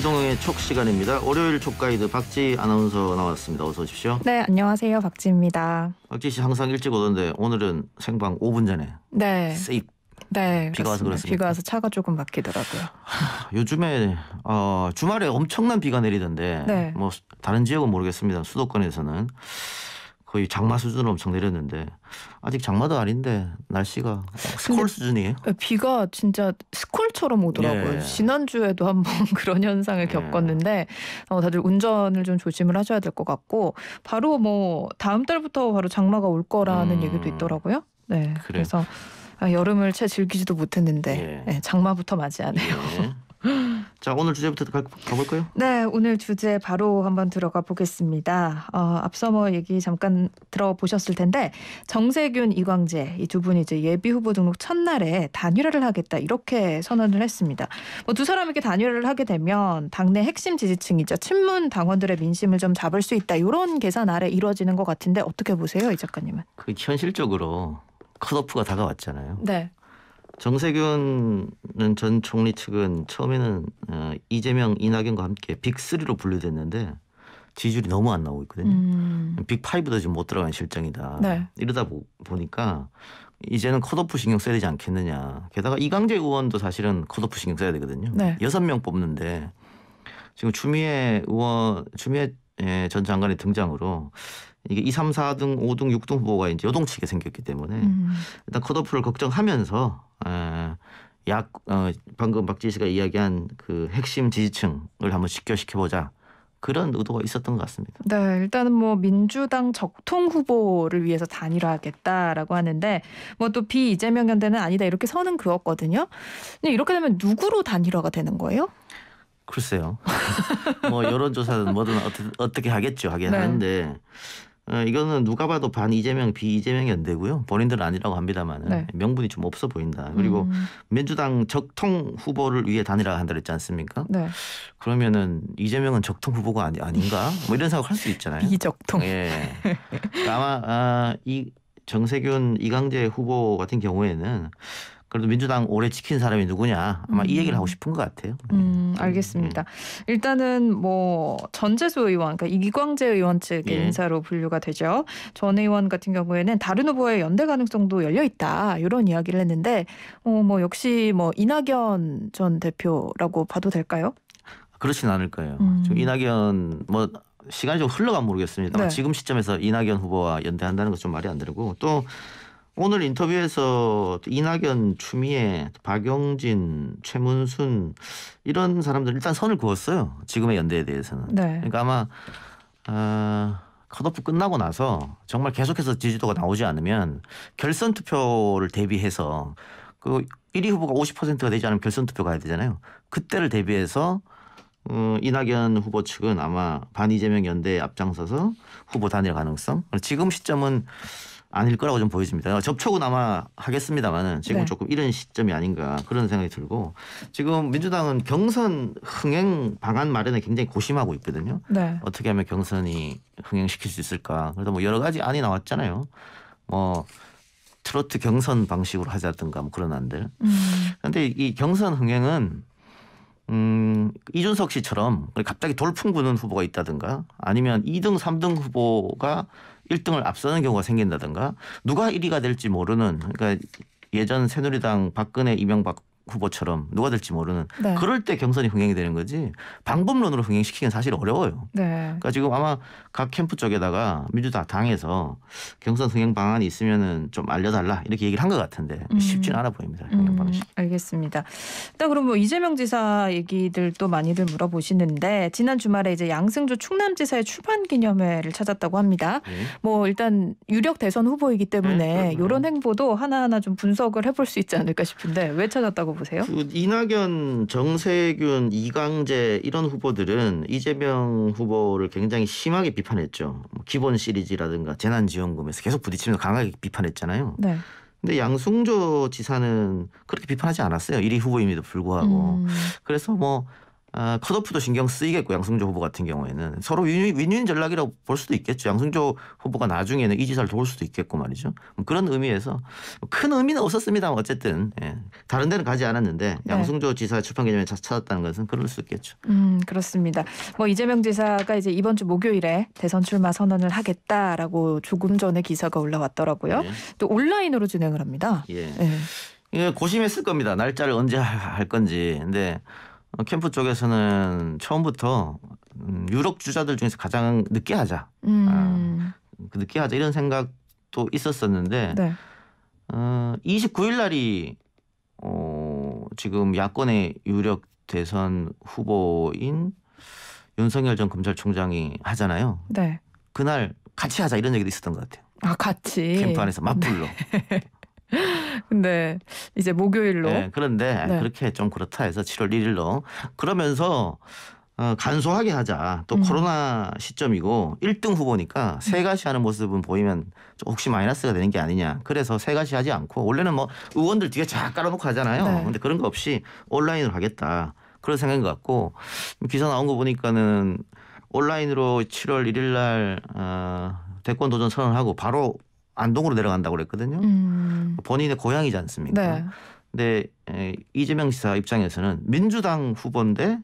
이동의촉 시간입니다. 월요일 촉 가이드 박지 아나운서 나왔습니다. 어서 오십시오. 네, 안녕하세요. 박지입니다. 박지 씨 항상 일찍 오던데 오늘은 생방 5분 전에 네. 세입. 네, 비가 와서 그렇습니다. 비가 와서 차가 조금 막히더라고요. 요즘에 어, 주말에 엄청난 비가 내리던데 네. 뭐 다른 지역은 모르겠습니다. 수도권에서는 거의 장마 수준 엄청 내렸는데 아직 장마도 아닌데 날씨가 스콜 수준이에요. 비가 진짜 스콜처럼 오더라고요. 예. 지난주에도 한번 그런 현상을 예. 겪었는데 어, 다들 운전을 좀 조심을 하셔야 될 것 같고 바로 뭐 다음 달부터 바로 장마가 올 거라는 음... 얘기도 있더라고요. 네. 그래 그래서 아, 여름을 채 즐기지도 못했는데 예. 예 장마부터 맞이하네요. 예. 자 오늘 주제부터 가, 가볼까요? 네 오늘 주제 바로 한번 들어가 보겠습니다. 어, 앞서 뭐 얘기 잠깐 들어보셨을 텐데 정세균 이광재 이 두 분이 이제 예비 후보 등록 첫날에 단일화를 하겠다 이렇게 선언을 했습니다. 뭐 두 사람에게 단일화를 하게 되면 당내 핵심 지지층이자 친문 당원들의 민심을 좀 잡을 수 있다 이런 계산 아래 이루어지는 것 같은데 어떻게 보세요 이 작가님은? 그 현실적으로 컷오프가 다가왔잖아요. 네. 정세균전 총리 측은 처음에는 어, 이재명, 이낙연과 함께 빅3로 분류됐는데 지지율이 너무 안 나오고 있거든요. 음. 빅5도 지금 못 들어간 실정이다. 네. 이러다 보, 보니까 이제는 컷오프 신경 써야 되지 않겠느냐. 게다가 이강재 의원도 사실은 컷오프 신경 써야 되거든요. 네. 여섯 네. 명 뽑는데 지금 추미애 의원, 추미애 예, 전 장관의 등장으로 이게 2, 3, 4등, 5등, 6등 후보가 이제 여동치게 생겼기 때문에 음. 일단 컷오프를 걱정하면서 약 어, 방금 박지희 씨가 이야기한 그 핵심 지지층을 한번 직결시켜 보자. 그런 의도가 있었던 것 같습니다. 네, 일단은 뭐 민주당 적통 후보를 위해서 단일화하겠다라고 하는데 뭐 또비 이재명 연대는 아니다 이렇게 선은 그었거든요. 근데 이렇게 되면 누구로 단일화가 되는 거예요? 글쎄요. 뭐 여론조사는 뭐든 어떻게 하겠죠 하긴 네. 하는데 어, 이거는 누가 봐도 반 이재명 비 이재명이 안 되고요. 본인들은 아니라고 합니다만은 네. 명분이 좀 없어 보인다. 그리고 음. 민주당 적통 후보를 위해 단일화 한다 그랬지 않습니까? 네. 그러면은 이재명은 적통 후보가 아니, 아닌가? 뭐 이런 생각할 수 있잖아요. 비적통. 예. 아마 아, 이 정세균 이강재 후보 같은 경우에는 그래도 민주당 오래 지킨 사람이 누구냐 아마 음. 이 얘기를 음. 하고 싶은 것 같아요. 음, 알겠습니다. 음. 일단은 뭐 전재수 의원, 그러니까 이광재 의원 측의 예. 인사로 분류가 되죠. 전 의원 같은 경우에는 다른 후보의 연대 가능성도 열려 있다 이런 이야기를 했는데, 어뭐 역시 뭐 이낙연 전 대표라고 봐도 될까요? 그렇진 않을 거예요. 음. 지금 이낙연 뭐 시간이 좀 흘러가 모르겠습니다. 네. 지금 시점에서 이낙연 후보와 연대한다는 것좀 말이 안 되고 또. 오늘 인터뷰에서 이낙연, 추미애, 박용진, 최문순 이런 사람들 일단 선을 그었어요. 지금의 연대에 대해서는. 네. 그러니까 아마 어, 컷오프 끝나고 나서 정말 계속해서 지지도가 나오지 않으면 결선 투표를 대비해서 그 1위 후보가 50%가 되지 않으면 결선 투표 가야 되잖아요. 그때를 대비해서 어, 이낙연 후보 측은 아마 반 이재명 연대에 앞장서서 후보 단일 가능성. 지금 시점은 아닐 거라고 좀 보여집니다. 접촉은 아마 하겠습니다만은 지금 네. 조금 이런 시점이 아닌가 그런 생각이 들고 지금 민주당은 경선 흥행 방안 마련에 굉장히 고심하고 있거든요. 네. 어떻게 하면 경선이 흥행시킬 수 있을까. 그래도뭐 여러 가지 안이 나왔잖아요. 뭐 트로트 경선 방식으로 하자든가 뭐 그런 안들. 음. 그런데 이 경선 흥행은 음, 이준석 씨처럼 갑자기 돌풍 부는 후보가 있다든가 아니면 2등, 3등 후보가 1등을 앞서는 경우가 생긴다든가 누가 1위가 될지 모르는 그러니까 예전 새누리당 박근혜 이명박 후보처럼 누가 될지 모르는 네. 그럴 때 경선이 흥행이 되는 거지 방법론으로 흥행시키기는 사실 어려워요. 네. 그러니까 지금 아마 각 캠프 쪽에다가 민주당 당에서 경선 흥행 방안이 있으면좀 알려달라 이렇게 얘기를 한 것 같은데 음. 쉽진 않아 보입니다. 흥 음, 알겠습니다. 또 그럼 뭐 이재명 지사 얘기들 또 많이들 물어보시는데 지난 주말에 이제 양승조 충남지사의 출판 기념회를 찾았다고 합니다. 네. 뭐 일단 유력 대선 후보이기 때문에 네, 이런 행보도 하나하나 좀 분석을 해볼 수 있지 않을까 싶은데 왜 찾았다고 보세요? 그 이낙연, 정세균, 이강재 이런 후보들은 이재명 후보를 굉장히 심하게 비판했죠. 뭐 기본 시리즈라든가 재난지원금에서 계속 부딪히면서 강하게 비판했잖아요. 네. 근데 양승조 지사는 그렇게 비판하지 않았어요. 1위 후보임에도 불구하고. 음. 그래서 뭐 아, 컷오프도 신경 쓰이겠고 양승조 후보 같은 경우에는 서로 윈윈, 윈윈 전략이라고 볼 수도 있겠죠. 양승조 후보가 나중에는 이 지사를 도울 수도 있겠고 말이죠. 뭐 그런 의미에서 큰 의미는 없었습니다. 어쨌든 예. 다른 데는 가지 않았는데 네. 양승조 지사 의 출판 개념에 찾았다는 것은 그럴 수 있겠죠. 음 그렇습니다. 뭐 이재명 지사가 이제 이번 주 목요일에 대선 출마 선언을 하겠다라고 조금 전에 기사가 올라왔더라고요. 예. 또 온라인으로 진행을 합니다. 예. 예. 고심했을 겁니다. 날짜를 언제 할 건지. 근데 어, 캠프 쪽에서는 처음부터 음, 유럽 주자들 중에서 가장 늦게 하자. 음. 어, 늦게 하자 이런 생각도 있었었는데 네. 어, 29일 날이 어, 지금 야권의 유력 대선 후보인 윤석열 전 검찰총장이 하잖아요. 네. 그날 같이 하자 이런 얘기도 있었던 것 같아요. 아 같이 캠프 안에서 맞불로. 네. 근데 이제 목요일로. 네, 그런데 네. 그렇게 좀 그렇다 해서 7월 1일로 그러면서 어, 간소하게 하자. 또 음. 코로나 시점이고 1등 후보니까 세가시 음. 하는 모습은 보이면 혹시 마이너스가 되는 게 아니냐. 그래서 세가시 하지 않고 원래는 뭐 의원들 뒤에 쫙 깔아놓고 하잖아요. 네. 근데 그런 거 없이 온라인으로 하겠다. 그런 생각인 것 같고 기사 나온 거 보니까는 온라인으로 7월 1일 날 어, 대권 도전 선언하고 바로 안동으로 내려간다고 그랬거든요. 음. 본인의 고향이지 않습니까? 네. 근데 이재명 지사 입장에서는 민주당 후보인데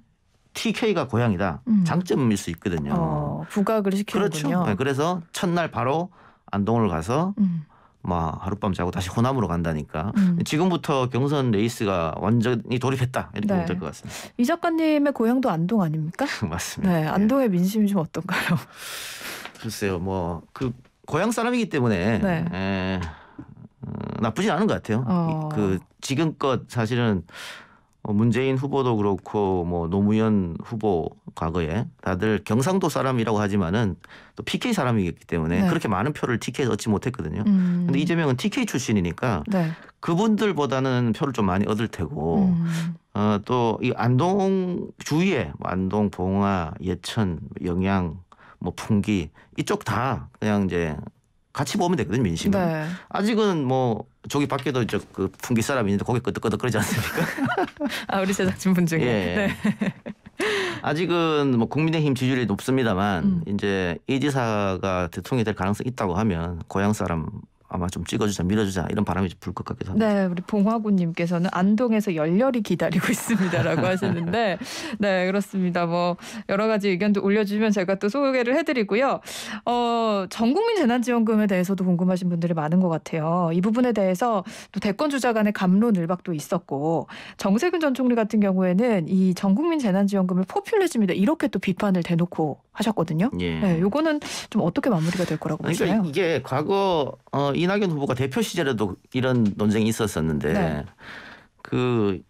TK가 고향이다. 음. 장점일 수 있거든요. 어, 부각을 시키는군요. 그렇죠. 네, 그래서 첫날 바로 안동을 가서 음. 막 뭐 하룻밤 자고 다시 호남으로 간다니까 음. 지금부터 경선 레이스가 완전히 돌입했다 이렇게 네. 될것 같습니다. 이 작가님의 고향도 안동 아닙니까? 맞습니다. 네, 안동의 민심이 좀 어떤가요? 글쎄요, 뭐그 고향 사람이기 때문에 네. 에, 예, 나쁘진 않은 것 같아요. 어. 그 지금껏 사실은 어, 문재인 후보도 그렇고 뭐 노무현 후보 과거에 다들 경상도 사람이라고 하지만은 또 PK 사람이기 때문에 네. 그렇게 많은 표를 t k 에 얻지 못했거든요. 음. 근데 이재명은 TK 출신이니까 네. 그분들보다는 표를 좀 많이 얻을 테고 음. 어, 또이 안동 주위에 뭐 안동, 봉화, 예천, 영양 뭐 풍기 이쪽 다 그냥 이제 같이 보면 되거든요 민심은 네. 아직은 뭐 저기 밖에도 이제 그 풍기 사람이 있는데 거기 끄덕끄덕그러지 않습니까? 아 우리 제작진 분 중에 예. 네. 아직은 뭐 국민의힘 지지율이 높습니다만 음. 이제 이 지사가 대통령이 될 가능성이 있다고 하면 고향 사람 아마 좀 찍어주자, 밀어주자 이런 바람이 불 것 같기도 합니다. 네, 우리 봉화구님께서는 안동에서 열렬히 기다리고 있습니다라고 하시는데, 네 그렇습니다. 뭐 여러 가지 의견도 올려주면 제가 또 소개를 해드리고요. 어, 전국민 재난지원금에 대해서도 궁금하신 분들이 많은 것 같아요. 이 부분에 대해서 또 대권 주자 간의 감론을박도 있었고 정세균 전 총리 같은 경우에는 이 전국민 재난지원금을 포퓰리즘이다 이렇게 또 비판을 대놓고 하셨거든요. 예. 네, 요거는 좀 어떻게 마무리가 될 거라고 그러니까 보시나요? 이게 과거 어, 이낙연 후보가 대표 시절에도 이런 논쟁이 있었었는데 네. 그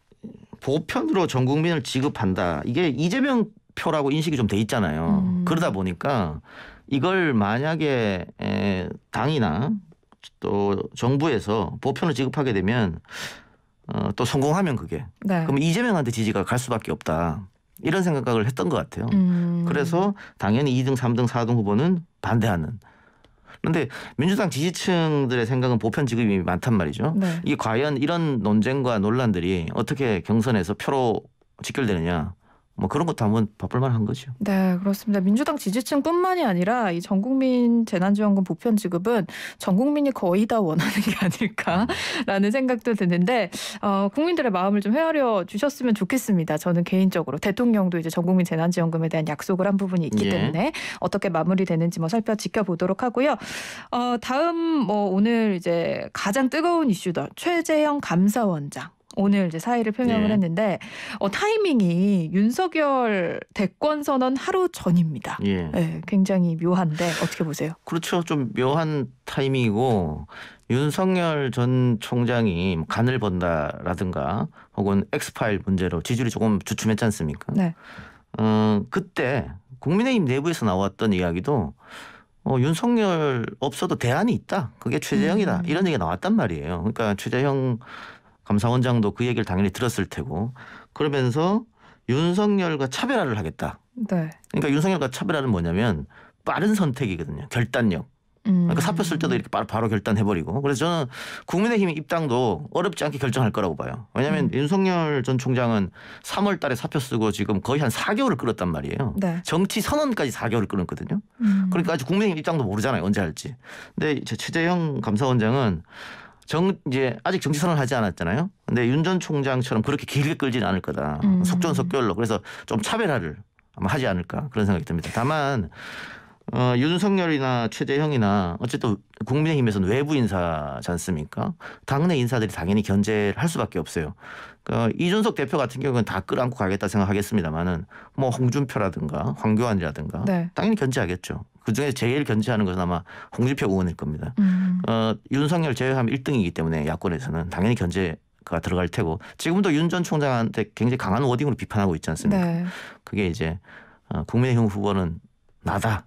보편으로 전 국민을 지급한다. 이게 이재명 표라고 인식이 좀 돼 있잖아요. 음. 그러다 보니까 이걸 만약에 에, 당이나 또 정부에서 보편을 지급하게 되면 어, 또 성공하면 그게 네. 그럼 이재명한테 지지가 갈 수밖에 없다. 이런 생각을 했던 것 같아요. 음. 그래서 당연히 2등, 3등, 4등 후보는 반대하는. 그런데 민주당 지지층들의 생각은 보편 지급이 많단 말이죠. 네. 이게 과연 이런 논쟁과 논란들이 어떻게 경선에서 표로 직결되느냐. 뭐 그런 것도 한번 바쁠만한 거죠. 네, 그렇습니다. 민주당 지지층뿐만이 아니라 이 전국민 재난지원금 보편 지급은 전국민이 거의 다 원하는 게 아닐까라는 생각도 드는데 어, 국민들의 마음을 좀 헤아려 주셨으면 좋겠습니다. 저는 개인적으로 대통령도 이제 전국민 재난지원금에 대한 약속을 한 부분이 있기 예. 때문에 어떻게 마무리되는지 뭐 살펴 지켜보도록 하고요. 어, 다음 뭐 오늘 이제 가장 뜨거운 이슈다 최재형 감사원장. 오늘 이제 사의를 표명을 예. 했는데 어, 타이밍이 윤석열 대권 선언 하루 전입니다. 예. 예. 굉장히 묘한데 어떻게 보세요? 그렇죠. 좀 묘한 타이밍이고 윤석열 전 총장이 간을 번다라든가 혹은 엑스파일 문제로 지지율이 조금 주춤했지 않습니까? 네. 어, 그때 국민의힘 내부에서 나왔던 이야기도 어, 윤석열 없어도 대안이 있다. 그게 최재형이다. 음. 이런 얘기가 나왔단 말이에요. 그러니까 최재형 감사원장도 그 얘기를 당연히 들었을 테고 그러면서 윤석열과 차별화를 하겠다. 네. 그러니까 윤석열과 차별화는 뭐냐면 빠른 선택이거든요. 결단력. 그러니까 음. 그러니까 사표 쓸 때도 이렇게 바로, 바로 결단해버리고 그래서 저는 국민의힘 입당도 어렵지 않게 결정할 거라고 봐요. 왜냐하면 음. 윤석열 전 총장은 3월 달에 사표 쓰고 지금 거의 한 4개월을 끌었단 말이에요. 네. 정치 선언까지 4개월을 끌었거든요. 음. 그러니까 아직 국민의힘 입장도 모르잖아요. 언제 할지. 근데 최재형 감사원장은 정 이제 아직 정치 선언을 하지 않았잖아요. 근데 윤 전 총장처럼 그렇게 길게 끌지는 않을 거다. 음. 속전속결로 그래서 좀 차별화를 아마 하지 않을까 그런 생각이 듭니다. 다만 어, 윤석열이나 최재형이나 어쨌든 국민의힘에서는 외부 인사지 않습니까? 당내 인사들이 당연히 견제를 할 수밖에 없어요. 그러니까 이준석 대표 같은 경우는 다 끌어안고 가겠다 생각하겠습니다만은 뭐 홍준표라든가 황교안이라든가 네. 당연히 견제하겠죠. 그중에 제일 견제하는 것은 아마 홍준표 의원일 겁니다. 음. 어, 윤석열 제외하면 1등이기 때문에 야권에서는 당연히 견제 가 들어갈 테고 지금도 윤 전 총장한테 굉장히 강한 워딩으로 비판하고 있지 않습니까? 네. 그게 이제 어, 국민의힘 후보는 나다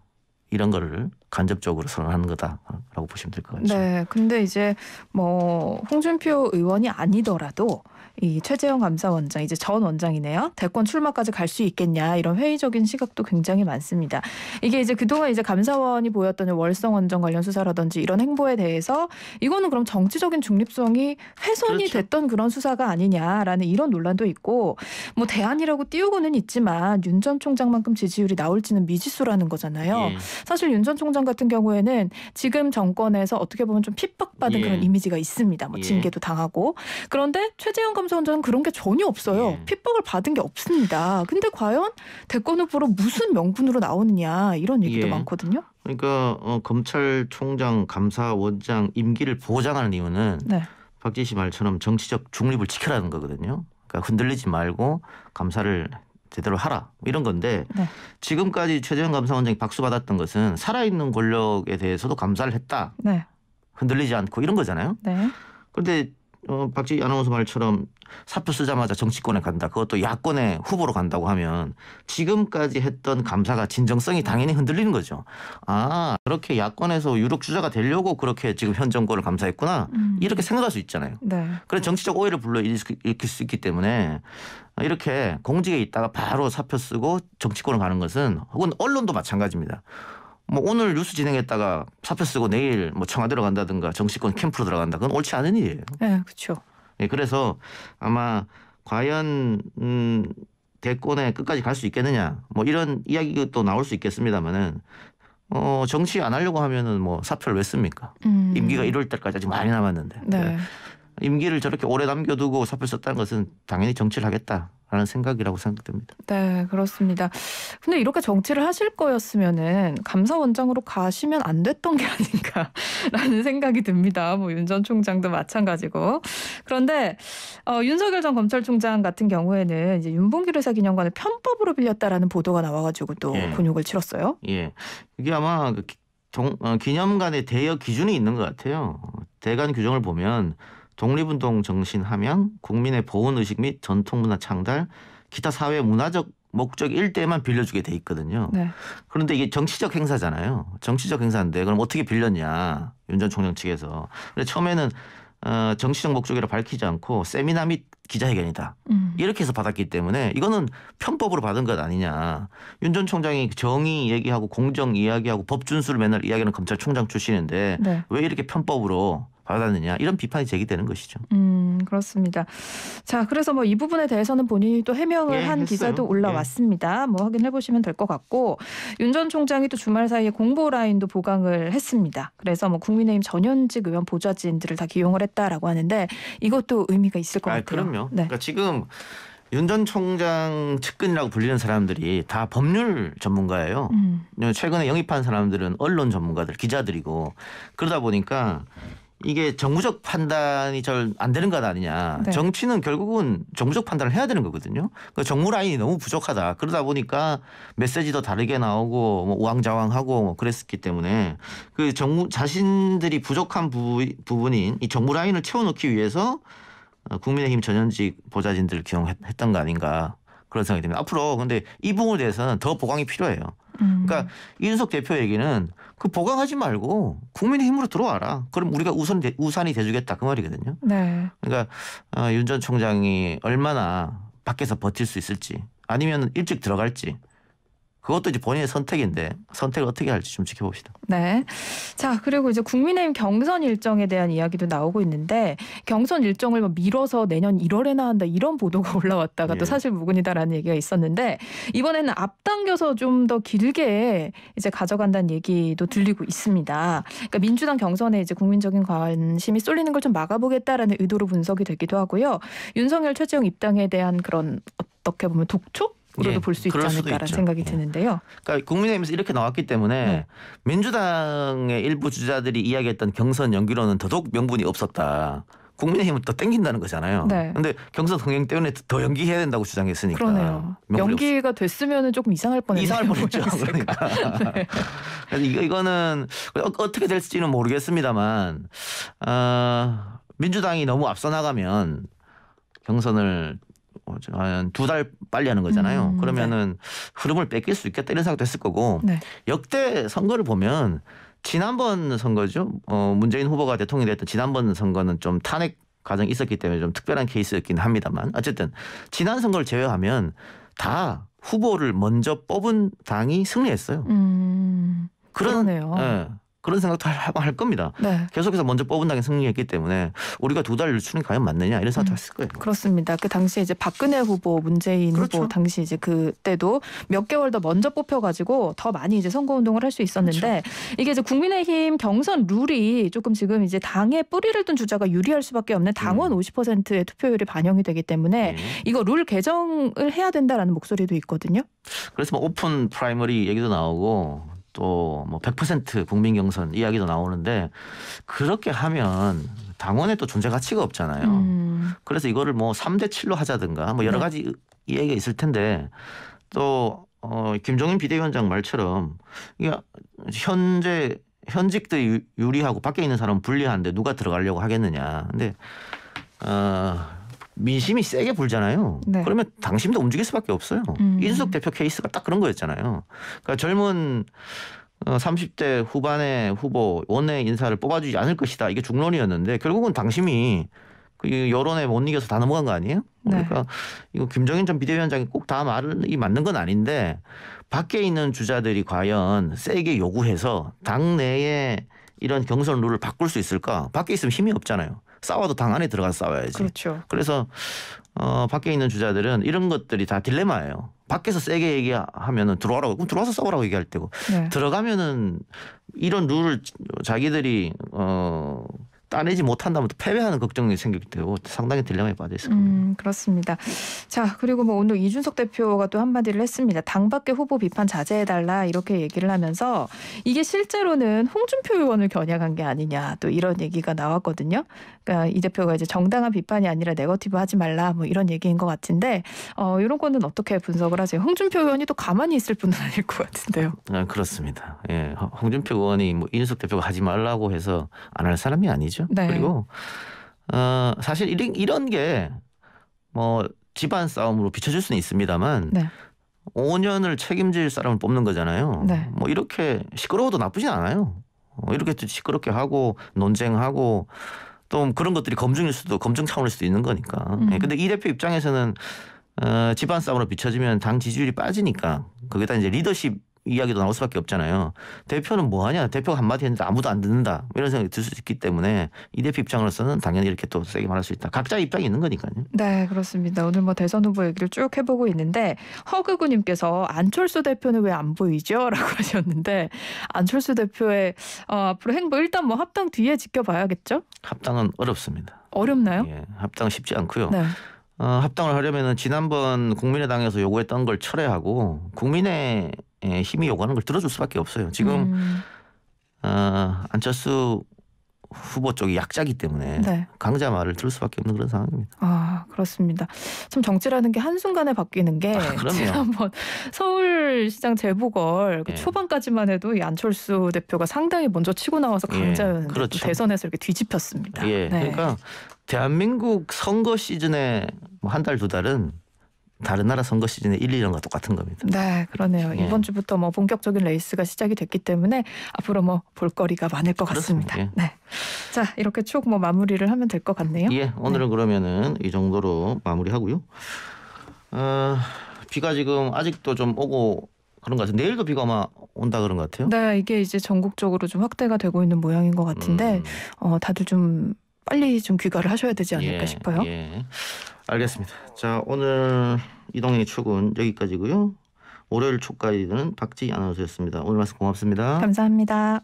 이런 거를 간접적으로 선언하는 거다라고 보시면 될 것 같습니다. 네, 근데 이제 뭐 홍준표 의원이 아니더라도 이 최재형 감사원장 이제 전 원장이네요. 대권 출마까지 갈 수 있겠냐 이런 회의적인 시각도 굉장히 많습니다. 이게 이제 그동안 이제 감사원이 보였던 월성 원정 관련 수사라든지 이런 행보에 대해서 이거는 그럼 정치적인 중립성이 훼손이 그렇죠. 됐던 그런 수사가 아니냐라는 이런 논란도 있고 뭐 대안이라고 띄우고는 있지만 윤 전 총장만큼 지지율이 나올지는 미지수라는 거잖아요. 예. 사실 윤 전 총장 같은 경우에는 지금 정권에서 어떻게 보면 좀 핍박받은 예. 그런 이미지가 있습니다. 뭐 예. 징계도 예. 당하고 그런데 최재형 검 삼성전자는 그런 게 전혀 없어요. 예. 핍박을 받은 게 없습니다. 근데 과연 대권 후보로 무슨 명분으로 나오느냐 이런 얘기도 예. 많거든요. 그러니까 어, 검찰총장 감사원장 임기를 보장하는 이유는 네. 박지희 씨 말처럼 정치적 중립을 지켜라는 거거든요. 그러니까 흔들리지 말고 감사를 제대로 하라 이런 건데 네. 지금까지 최재형 감사원장이 박수 받았던 것은 살아있는 권력에 대해서도 감사를 했다. 네. 흔들리지 않고 이런 거잖아요. 네. 그런데 어, 박지 아나운서 말처럼 사표 쓰자마자 정치권에 간다. 그것도 야권의 후보로 간다고 하면 지금까지 했던 감사가 진정성이 당연히 흔들리는 거죠. 아 그렇게 야권에서 유력 주자가 되려고 그렇게 지금 현 정권을 감사했구나 음. 이렇게 생각할 수 있잖아요. 네. 그런 정치적 오해를 불러일으킬 수 있기 때문에 이렇게 공직에 있다가 바로 사표 쓰고 정치권을 가는 것은 혹은 언론도 마찬가지입니다. 뭐 오늘 뉴스 진행했다가 사표 쓰고 내일 뭐 청와 대로간다든가 정치권 캠프로 들어간다 그건 옳지 않은 일이에요. 네, 그렇죠. 예, 그래서 아마 과연 음 대권에 끝까지 갈 수 있겠느냐 뭐 이런 이야기가 또 나올 수 있겠습니다만은 어 정치 안 하려고 하면은 뭐 사표를 왜 씁니까? 음. 임기가 이럴 때까지 아직 많이 남았는데. 네. 예. 임기를 저렇게 오래 남겨두고 사표 썼다는 것은 당연히 정치를 하겠다. 라는 생각이라고 생각됩니다. 네, 그렇습니다. 근데 이렇게 정치를 하실 거였으면은 감사원장으로 가시면 안 됐던 게 아닌가라는 생각이 듭니다. 뭐 윤 전 총장도 마찬가지고. 그런데 어, 윤석열 전 검찰총장 같은 경우에는 이제 윤봉길 의사 기념관을 편법으로 빌렸다라는 보도가 나와가지고 또 예. 곤욕을 치렀어요. 예, 이게 아마 그 기, 정, 어, 기념관의 대여 기준이 있는 것 같아요. 대관 규정을 보면 독립운동 정신하면 국민의 보훈의식 및 전통문화 창달, 기타 사회 문화적 목적 일대만 빌려주게 돼 있거든요. 네. 그런데 이게 정치적 행사잖아요. 정치적 행사인데 그럼 어떻게 빌렸냐 윤 전 총장 측에서. 근데 처음에는 어, 정치적 목적이라 밝히지 않고 세미나 및 기자회견이다. 음. 이렇게 해서 받았기 때문에 이거는 편법으로 받은 것 아니냐. 윤 전 총장이 정의 얘기하고 공정 이야기하고 법 준수를 맨날 이야기하는 검찰총장 출신인데 네. 왜 이렇게 편법으로 받았느냐 이런 비판이 제기되는 것이죠. 음 그렇습니다. 자 그래서 뭐 이 부분에 대해서는 본인이 또 해명을 예, 한 했어요. 기사도 예. 올라왔습니다. 예. 뭐 확인해 보시면 될 것 같고 윤 전 총장이 또 주말 사이에 공보 라인도 보강을 했습니다. 그래서 뭐 국민의힘 전현직 의원 보좌진들을 다 기용을 했다라고 하는데 이것도 의미가 있을 것 아, 같아요. 그럼요. 네. 그러니까 지금 윤 전 총장 측근이라고 불리는 사람들이 다 법률 전문가예요. 음. 최근에 영입한 사람들은 언론 전문가들, 기자들이고 그러다 보니까 이게 정무적 판단이 잘 안 되는 것 아니냐. 네. 정치는 결국은 정무적 판단을 해야 되는 거거든요. 그 정무 라인이 너무 부족하다. 그러다 보니까 메시지도 다르게 나오고 뭐 우왕좌왕하고 뭐 그랬었기 때문에 그 정무 자신들이 부족한 부, 부분인 이 정무 라인을 채워넣기 위해서 어, 국민의힘 전현직 보좌진들을 기용했던 거 아닌가 그런 생각이 듭니다. 앞으로 근데 이 부분에 대해서는 더 보강이 필요해요. 음. 그러니까 이준석 대표 얘기는 그 보강하지 말고 국민의 힘으로 들어와라. 그럼 우리가 우선 대, 우산이 돼주겠다 그 말이거든요. 네. 그러니까 어, 윤전 총장이 얼마나 밖에서 버틸 수 있을지 아니면 일찍 들어갈지 그것도 이제 본인의 선택인데 선택을 어떻게 할지 좀 지켜봅시다. 네. 자 그리고 이제 국민의힘 경선 일정에 대한 이야기도 나오고 있는데 경선 일정을 뭐 미뤄서 내년 1월에나 한다 이런 보도가 올라왔다가 예. 또 사실 무근이다라는 얘기가 있었는데 이번에는 앞당겨서 좀 더 길게 이제 가져간다는 얘기도 들리고 있습니다. 그러니까 민주당 경선에 이제 국민적인 관심이 쏠리는 걸 좀 막아보겠다라는 의도로 분석이 되기도 하고요. 윤석열 최재용 입당에 대한 그런 어떻게 보면 독촉 으로도 예, 볼수 있지 않을까라는 있죠. 생각이 예. 드는데요. 그러니까 국민의힘에서 이렇게 나왔기 때문에 네. 민주당의 일부 주자들이 이야기했던 경선 연기로는 더더욱 명분이 없었다. 국민의힘은 더 땡긴다는 거잖아요. 네. 근데 경선 흥행 때문에 더 연기해야 된다고 주장했으니까. 그러네요. 연기가 없... 됐으면 조금 이상할 뻔했네 이상할 뻔했죠. 그러니까. 네. 그래서 이거는 그 어, 떻게 될지는 모르겠습니다만 어, 민주당이 너무 앞서 나가면 경선을 어, 한두달 빨리 하는 거잖아요. 음, 네. 그러면은 네. 흐름을 뺏길 수 있겠다 이런 생각도 했을 거고 네. 역대 선거를 보면 지난번 선거죠. 어, 문재인 후보가 대통령이 됐던 지난번 선거는 좀 탄핵 과정이 있었기 때문에 좀 특별한 케이스였긴 합니다만 어쨌든 지난 선거를 제외하면 다 후보를 먼저 뽑은 당이 승리했어요. 음, 그러네요. 예. 그런 생각도 할, 할 겁니다. 네. 계속해서 먼저 뽑은다는 승리했기 때문에 우리가 두달 늦추는 과연 맞느냐 이런 생각도 음, 했을 거예요. 그렇습니다. 그 당시에 이제 박근혜 후보, 문재인 그렇죠. 후보 당시 이제 그때도 몇 개월 더 먼저 뽑혀가지고 더 많이 이제 선거 운동을 할 수 있었는데 그렇죠. 이게 이제 국민의힘 경선 룰이 조금 지금 이제 당의 뿌리를 둔 주자가 유리할 수밖에 없는 당원 음. 50%의 투표율이 반영이 되기 때문에 음. 이거 룰 개정을 해야 된다라는 목소리도 있거든요. 그래서 뭐 오픈 프라이머리 얘기도 나오고 또뭐100% 국민 경선 이야기도 나오는데 그렇게 하면 당원의 또 존재 가치가 없잖아요. 음. 그래서 이거를 뭐 3대 7로 하자든가 뭐 여러 네. 가지 네. 이야기가 있을 텐데 또 어, 김종인 비대위원장 말처럼 이게 현재 현직들 유리하고 밖에 있는 사람 불리한데 누가 들어가려고 하겠느냐. 근데 어, 민심이 세게 불잖아요. 네. 그러면 당신도 움직일 수밖에 없어요. 음. 인숙 대표 케이스가 딱 그런 거였잖아요. 그러니까 젊은 30대 어, 후반의 후보 원내 인사를 뽑아주지 않을 것이다. 이게 중론이었는데 결국은 당신이그 여론에 못 이겨서 다 넘어간 거 아니에요? 네. 그러니까 네. 이거 김정인 전 비대위원장이 꼭 다 말이 맞는 건 아닌데 밖에 있는 주자들이 과연 세게 요구해서 당내에 이런 경선 룰을 바꿀 수 있을까? 밖에 있으면 힘이 없잖아요. 싸워도 당 안에 들어가 서 싸워야지. 그렇죠. 그래서 어, 밖에 있는 주자들은 이런 것들이 다 딜레마예요. 밖에서 세게 얘기하면은 들어와라고 그럼 들어와서 싸우라고 얘기할 때고 네. 들어가면은 이런 룰을 자기들이 어 따내지 못한다면 또 패배하는 걱정이 생기기 때문에 상당히 딜레마에 빠져 있을 니다 음, 그렇습니다. 자 그리고 뭐 오늘 이준석 대표가 또 한마디를 했습니다. 당밖의 후보 비판 자제해달라 이렇게 얘기를 하면서 이게 실제로는 홍준표 의원을 겨냥한 게 아니냐 또 이런 얘기가 나왔거든요. 그러니까 이 대표가 이제 정당한 비판이 아니라 네거티브 하지 말라 뭐 이런 얘기인 것 같은데 어, 이런 거는 어떻게 분석을 하세요? 홍준표 의원이 또 가만히 있을 분은 아닐 것 같은데요. 아, 그렇습니다. 예, 홍준표 의원이 뭐 이준석 대표가 하지 말라고 해서 안 할 사람이 아니죠. 되죠. 네. 그리고 어, 사실 이런, 이런 게 뭐 집안 싸움으로 비춰질 수는 있습니다만 네. 5년을 책임질 사람을 뽑는 거잖아요. 네. 뭐 이렇게 시끄러워도 나쁘진 않아요. 어, 이렇게 시끄럽게 하고 논쟁하고 또 그런 것들이 검증일 수도 검증 차원일 수도 있는 거니까. 음. 예, 근데 이 대표 입장에서는 어, 집안 싸움으로 비춰지면 당 지지율이 빠지니까 거기다 이제 리더십 이야기도 나올 수밖에 없잖아요. 대표는 뭐하냐? 대표가 한마디 했는데 아무도 안 듣는다. 이런 생각이 들 수 있기 때문에 이 대표 입장으로서는 당연히 이렇게 또 세게 말할 수 있다. 각자 입장이 있는 거니까요. 네, 그렇습니다. 오늘 뭐 대선 후보 얘기를 쭉 해보고 있는데 허그구님께서 안철수 대표는 왜 안 보이죠? 라고 하셨는데 안철수 대표의 어, 앞으로 행보 일단 뭐 합당 뒤에 지켜봐야겠죠? 합당은 어렵습니다. 어렵나요? 예, 합당 쉽지 않고요. 네. 어, 합당을 하려면 은 지난번 국민의당에서 요구했던 걸 철회하고 국민의 예, 힘이 요구하는 걸 들어줄 수밖에 없어요. 지금 음. 어, 안철수 후보 쪽이 약자기 이 때문에 네. 강자 말을 들을 수밖에 없는 그런 상황입니다. 아 그렇습니다. 참 정치라는 게 한순간에 바뀌는 게 아, 지난번 서울시장 재보궐 그 예. 초반까지만 해도 이 안철수 대표가 상당히 먼저 치고 나와서 예, 강자였는데 예, 그렇죠. 대선에서 이렇게 뒤집혔습니다. 예, 네. 그러니까 대한민국 선거 시즌에 뭐 한달 두 달은 다른 나라 선거 시즌에 1, 2년과 똑같은 겁니다. 네, 그러네요. 예. 이번 주부터 뭐 본격적인 레이스가 시작이 됐기 때문에 앞으로 뭐 볼거리가 많을 것 그렇습니다. 같습니다. 예. 네. 자, 이렇게 쭉뭐 마무리를 하면 될 것 같네요. 예, 오늘은 네. 그러면은 이 정도로 마무리하고요. 어, 비가 지금 아직도 좀 오고 그런 것 같아요. 내일도 비가 아마 온다 그런 것 같아요. 네, 이게 이제 전국적으로 좀 확대가 되고 있는 모양인 것 같은데 음. 어, 다들 좀 빨리 좀 귀가를 하셔야 되지 않을까 예, 싶어요. 예. 알겠습니다. 자 오늘 이동영의 출근 여기까지고요. 월요일 초까지는 박지 아나운서였습니다. 오늘 말씀 고맙습니다. 감사합니다.